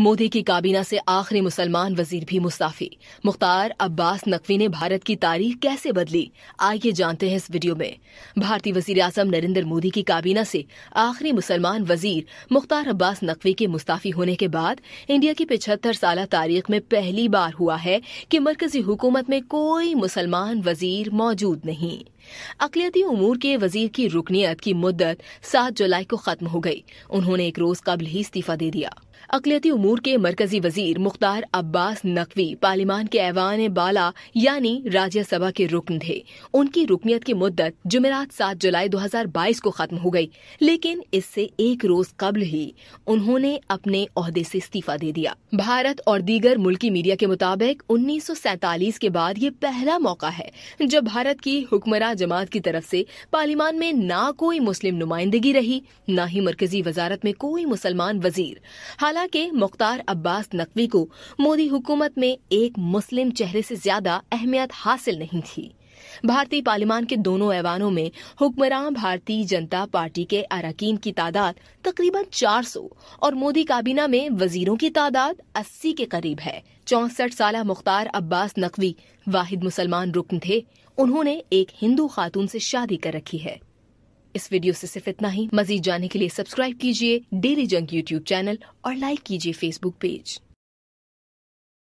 मोदी की काबीना से आखिरी मुसलमान वजीर भी मुस्ताफी मुख्तार अब्बास नकवी ने भारत की तारीख कैसे बदली आइए जानते हैं इस वीडियो में भारतीय वजीर आजम नरेंद्र मोदी की काबीना से आखिरी मुसलमान वजीर मुख्तार अब्बास नकवी के मुस्ताफी होने के बाद इंडिया की पिछहत्तर साल तारीख में पहली बार हुआ है कि मरकजी हुकूमत में कोई मुसलमान वजीर मौजूद नहीं अकलियती उमूर के वजीर की रुकनीत की मुद्दत सात जुलाई को खत्म हो गई उन्होंने एक रोज कबल ही इस्तीफा दे दिया अकलियती उमूर के मरकजी वजीर मुख्तार अब्बास नकवी पार्लिमान के ऐवान बाला यानी राज्यसभा के रुकन थे उनकी रुकनीत की मुद्दत जुमेरात सात जुलाई 2022 को खत्म हो गई लेकिन इससे एक रोज कबल ही उन्होंने अपने अहदे से इस्तीफा दे दिया भारत और दीगर मुल्की मीडिया के मुताबिक उन्नीस के बाद ये पहला मौका है जब भारत की हुक्मरान जमात की तरफ से पार्लिमान में ना कोई मुस्लिम नुमाइंदगी रही ना ही मरकजी वजारत में कोई मुसलमान वजीर हालांकि मुख्तार अब्बास नकवी को मोदी हुकूमत में एक मुस्लिम चेहरे से ज्यादा अहमियत हासिल नहीं थी भारतीय पार्लियामान के दोनों ऐवानों में हुक्मरान भारतीय जनता पार्टी के अरकान की तादाद तकरीबन 400 और मोदी काबीना में वजीरों की तादाद 80 के करीब है चौसठ साल मुख्तार अब्बास नकवी वाहिद मुसलमान रुकन थे उन्होंने एक हिंदू खातून से शादी कर रखी है इस वीडियो से सिर्फ इतना ही मजीद जानने के लिए सब्सक्राइब कीजिए डेली जंग यूट्यूब चैनल और लाइक कीजिए फेसबुक पेज